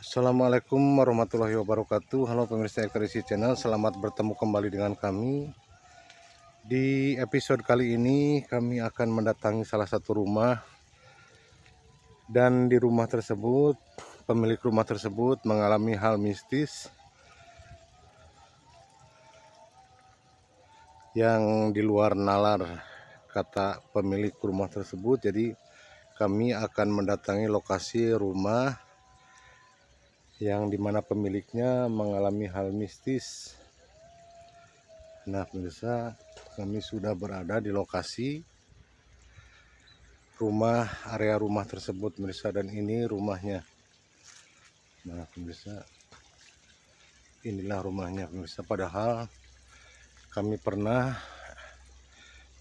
Assalamualaikum warahmatullahi wabarakatuh Halo pemirsa Ekarisi Channel Selamat bertemu kembali dengan kami Di episode kali ini Kami akan mendatangi salah satu rumah Dan di rumah tersebut Pemilik rumah tersebut mengalami hal mistis Yang di luar nalar Kata pemilik rumah tersebut Jadi kami akan mendatangi lokasi rumah yang dimana pemiliknya mengalami hal mistis nah pemirsa kami sudah berada di lokasi rumah area rumah tersebut pemirsa dan ini rumahnya nah pemirsa inilah rumahnya pemirsa padahal kami pernah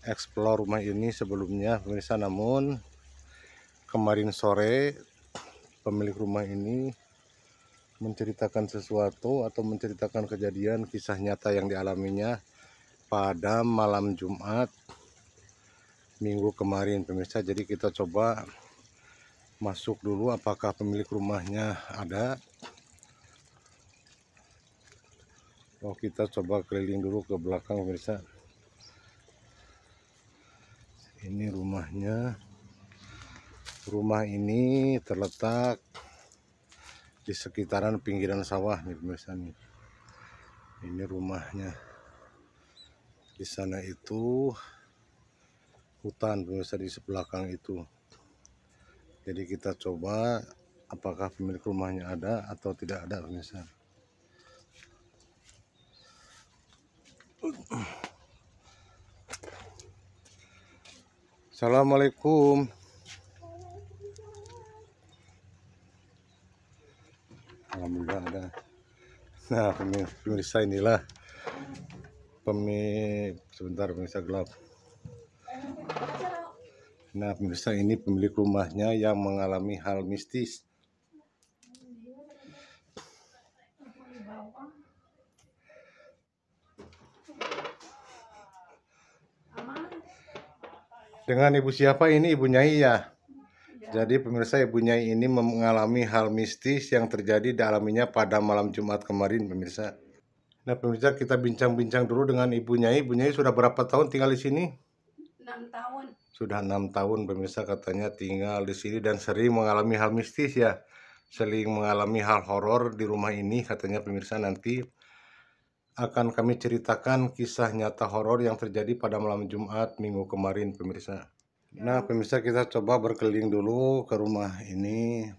explore rumah ini sebelumnya pemirsa namun kemarin sore pemilik rumah ini menceritakan sesuatu atau menceritakan kejadian kisah nyata yang dialaminya pada malam Jumat minggu kemarin pemirsa jadi kita coba masuk dulu apakah pemilik rumahnya ada Oh kita coba keliling dulu ke belakang pemirsa ini rumahnya rumah ini terletak di sekitaran pinggiran sawah nih pemirsa nih. Ini rumahnya. Di sana itu hutan pemirsa di sebelah kang itu. Jadi kita coba apakah pemilik rumahnya ada atau tidak ada pemirsa. Assalamualaikum. alhamdulillah ada nah pemirsa inilah pemi sebentar pemirsa gelap nah pemirsa ini pemilik rumahnya yang mengalami hal mistis dengan ibu siapa ini ibu nyai ya Iya. Jadi pemirsa Ibu Nyai ini mengalami hal mistis yang terjadi dialaminya pada malam Jumat kemarin pemirsa. Nah pemirsa kita bincang-bincang dulu dengan Ibu Nyai. Ibu Nyai sudah berapa tahun tinggal di sini? 6 tahun. Sudah enam tahun pemirsa katanya tinggal di sini dan sering mengalami hal mistis ya. Sering mengalami hal horor di rumah ini katanya pemirsa nanti akan kami ceritakan kisah nyata horor yang terjadi pada malam Jumat minggu kemarin pemirsa. Ya nah, pemirsa kita coba berkeliling dulu ke rumah ini.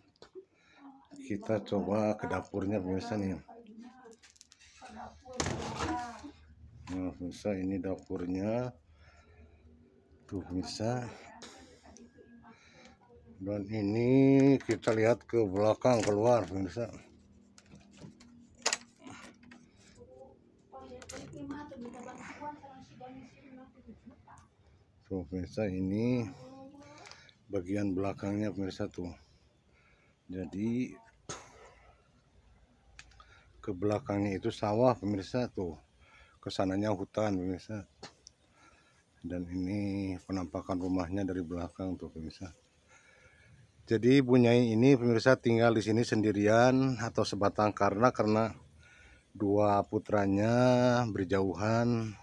Kita coba ke dapurnya pemirsa nih. Nah, pemirsa ini dapurnya. Tuh pemirsa. Dan ini kita lihat ke belakang keluar pemirsa tuh pemirsa ini bagian belakangnya pemirsa tuh jadi ke belakangnya itu sawah pemirsa tuh kesananya hutan pemirsa dan ini penampakan rumahnya dari belakang tuh pemirsa jadi bunyai ini pemirsa tinggal di sini sendirian atau sebatang karena karena dua putranya berjauhan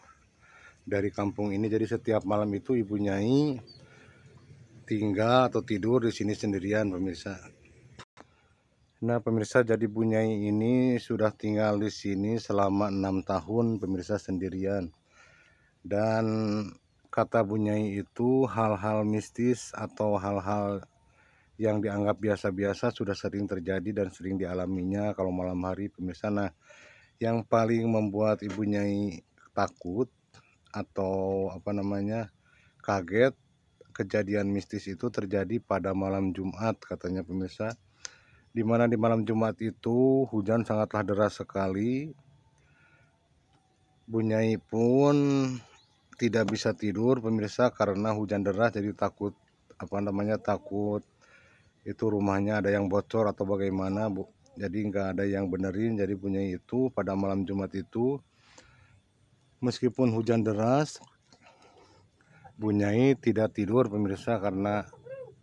dari kampung ini jadi setiap malam itu ibu nyai tinggal atau tidur di sini sendirian pemirsa Nah pemirsa jadi Bunyai ini sudah tinggal di sini selama enam tahun pemirsa sendirian dan kata Bunyai itu hal-hal mistis atau hal-hal yang dianggap biasa-biasa sudah sering terjadi dan sering dialaminya kalau malam hari pemirsa nah yang paling membuat Ibu Nyai takut atau apa namanya kaget kejadian mistis itu terjadi pada malam Jumat katanya pemirsa dimana di malam Jumat itu hujan sangatlah deras sekali Bunyai pun tidak bisa tidur pemirsa karena hujan deras jadi takut apa namanya takut itu rumahnya ada yang bocor atau bagaimana Bu jadi nggak ada yang benerin jadi punya itu pada malam Jumat itu meskipun hujan deras Bunyai tidak tidur pemirsa karena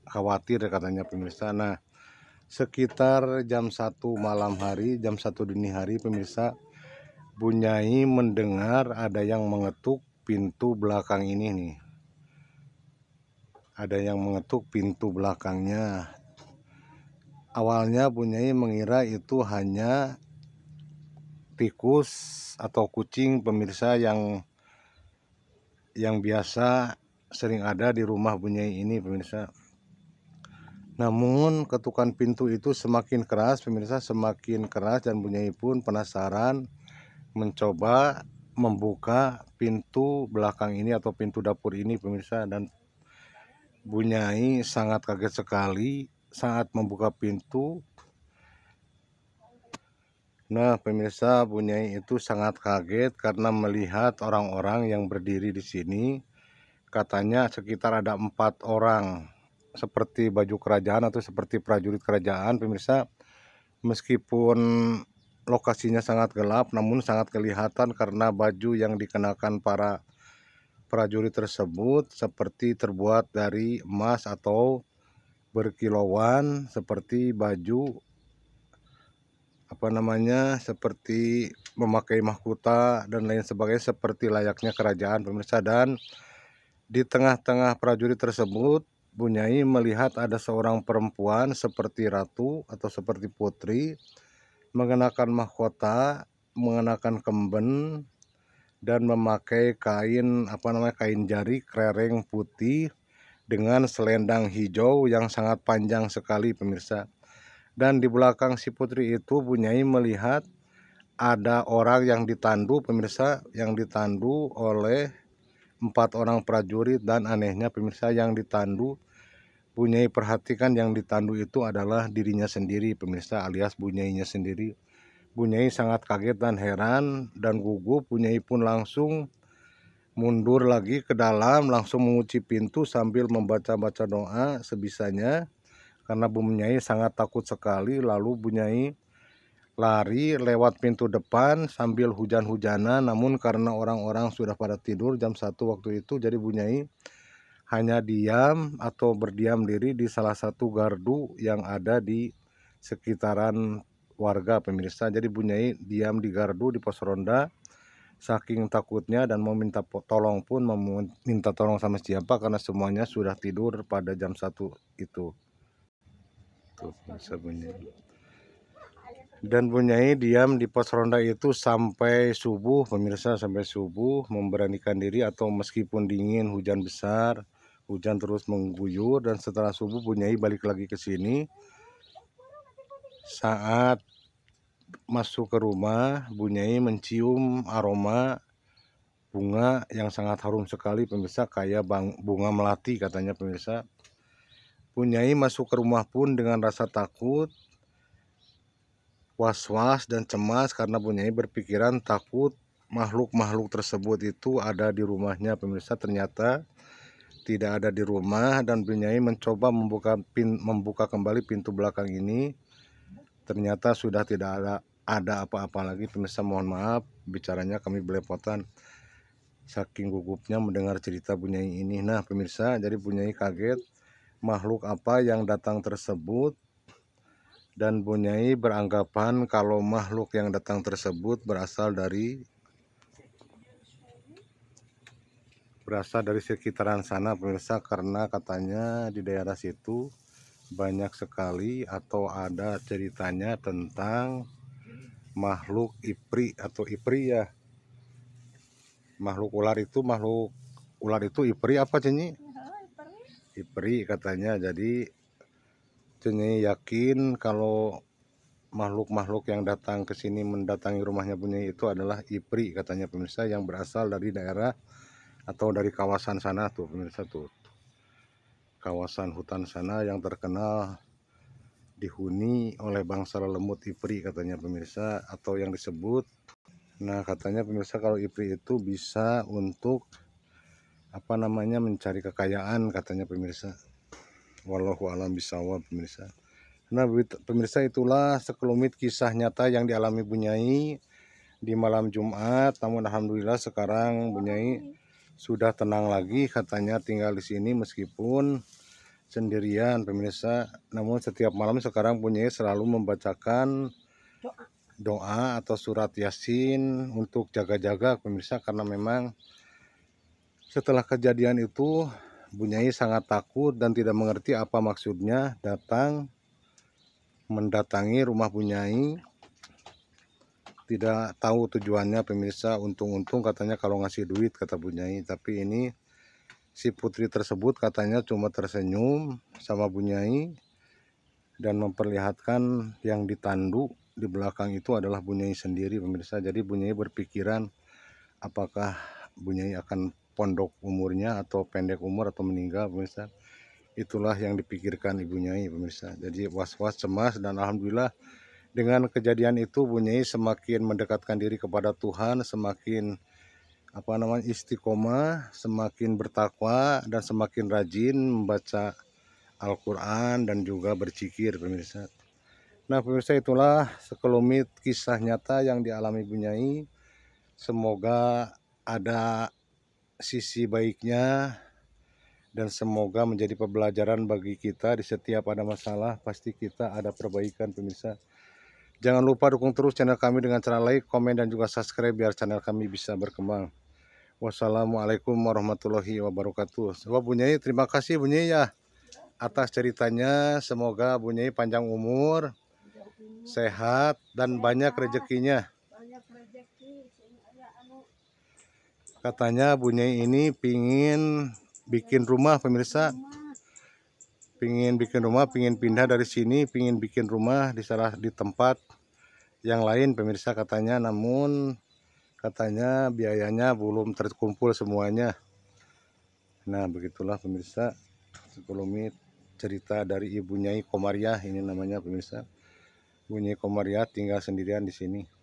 khawatir katanya pemirsa nah sekitar jam 1 malam hari jam 1 dini hari pemirsa Bunyai mendengar ada yang mengetuk pintu belakang ini nih ada yang mengetuk pintu belakangnya awalnya Bunyai mengira itu hanya tikus atau kucing pemirsa yang yang biasa sering ada di rumah Bunyai ini pemirsa. Namun ketukan pintu itu semakin keras pemirsa semakin keras dan Bunyai pun penasaran mencoba membuka pintu belakang ini atau pintu dapur ini pemirsa dan Bunyai sangat kaget sekali saat membuka pintu Nah, pemirsa, Bunyai itu sangat kaget karena melihat orang-orang yang berdiri di sini. Katanya sekitar ada empat orang seperti baju kerajaan atau seperti prajurit kerajaan, pemirsa. Meskipun lokasinya sangat gelap, namun sangat kelihatan karena baju yang dikenakan para prajurit tersebut seperti terbuat dari emas atau berkilauan seperti baju apa namanya seperti memakai mahkota dan lain sebagainya seperti layaknya kerajaan pemirsa dan di tengah-tengah prajurit tersebut Bunyai melihat ada seorang perempuan seperti ratu atau seperti putri mengenakan mahkota, mengenakan kemben dan memakai kain apa namanya kain jari kereng putih dengan selendang hijau yang sangat panjang sekali pemirsa dan di belakang si putri itu Bunyai melihat ada orang yang ditandu pemirsa yang ditandu oleh empat orang prajurit dan anehnya pemirsa yang ditandu Bunyai perhatikan yang ditandu itu adalah dirinya sendiri pemirsa alias Bunyainya sendiri Bunyai sangat kaget dan heran dan gugup Bunyai pun langsung mundur lagi ke dalam langsung mengunci pintu sambil membaca-baca doa sebisanya karena Bu Nyai sangat takut sekali lalu Bu Nyai lari lewat pintu depan sambil hujan-hujanan namun karena orang-orang sudah pada tidur jam 1 waktu itu jadi Bu Nyai hanya diam atau berdiam diri di salah satu gardu yang ada di sekitaran warga pemirsa jadi Bu Nyai diam di gardu di pos ronda saking takutnya dan mau minta tolong pun meminta tolong sama siapa karena semuanya sudah tidur pada jam 1 itu tuh bisa dan Bunyai diam di pos ronda itu sampai subuh pemirsa sampai subuh memberanikan diri atau meskipun dingin hujan besar hujan terus mengguyur dan setelah subuh Bunyai balik lagi ke sini saat masuk ke rumah Bunyai mencium aroma bunga yang sangat harum sekali pemirsa kayak bunga melati katanya pemirsa Bunyai masuk ke rumah pun dengan rasa takut, was-was dan cemas karena Bunyai berpikiran takut makhluk-makhluk tersebut itu ada di rumahnya pemirsa ternyata tidak ada di rumah dan Bunyai mencoba membuka pin membuka kembali pintu belakang ini ternyata sudah tidak ada ada apa-apa lagi pemirsa mohon maaf bicaranya kami belepotan saking gugupnya mendengar cerita Bunyai ini nah pemirsa jadi Bunyai kaget makhluk apa yang datang tersebut dan Bunyai beranggapan kalau makhluk yang datang tersebut berasal dari berasal dari sekitaran sana pemirsa karena katanya di daerah situ banyak sekali atau ada ceritanya tentang makhluk ipri atau ipri ya makhluk ular itu makhluk ular itu ipri apa cenyi diberi katanya jadi Cunyai yakin kalau makhluk-makhluk yang datang ke sini mendatangi rumahnya punya itu adalah Ipri katanya pemirsa yang berasal dari daerah atau dari kawasan sana tuh pemirsa tuh kawasan hutan sana yang terkenal dihuni oleh bangsa lemut Ipri katanya pemirsa atau yang disebut nah katanya pemirsa kalau Ipri itu bisa untuk apa namanya mencari kekayaan katanya pemirsa wallahu alam bisawa pemirsa nah pemirsa itulah sekelumit kisah nyata yang dialami Bunyai di malam Jumat namun Alhamdulillah sekarang Bunyai sudah tenang lagi katanya tinggal di sini meskipun sendirian pemirsa namun setiap malam sekarang bunyai selalu membacakan doa atau surat yasin untuk jaga-jaga pemirsa karena memang setelah kejadian itu, Bunyai sangat takut dan tidak mengerti apa maksudnya datang mendatangi rumah Bunyai. Tidak tahu tujuannya pemirsa, untung-untung katanya kalau ngasih duit kata Bunyai, tapi ini si putri tersebut katanya cuma tersenyum sama Bunyai dan memperlihatkan yang ditandu di belakang itu adalah Bunyai sendiri pemirsa. Jadi Bunyai berpikiran apakah Bunyai akan pondok umurnya atau pendek umur atau meninggal pemirsa itulah yang dipikirkan ibunya Nyai pemirsa jadi was-was cemas dan alhamdulillah dengan kejadian itu bunyi semakin mendekatkan diri kepada Tuhan semakin apa namanya istiqomah semakin bertakwa dan semakin rajin membaca Al-Quran dan juga bercikir pemirsa nah pemirsa itulah sekelumit kisah nyata yang dialami Bunyai semoga ada sisi baiknya dan semoga menjadi pembelajaran bagi kita di setiap ada masalah pasti kita ada perbaikan pemirsa jangan lupa dukung terus channel kami dengan cara like, komen dan juga subscribe biar channel kami bisa berkembang wassalamualaikum warahmatullahi wabarakatuh Wah Bunyai terima kasih Bunyai ya atas ceritanya semoga Bunyai panjang umur sehat dan banyak rezekinya katanya bunyi ini pingin bikin rumah pemirsa pingin bikin rumah pingin pindah dari sini pingin bikin rumah di salah di tempat yang lain pemirsa katanya namun katanya biayanya belum terkumpul semuanya nah begitulah pemirsa sebelumnya cerita dari ibunya Komariah ini namanya pemirsa bunyi Komariah tinggal sendirian di sini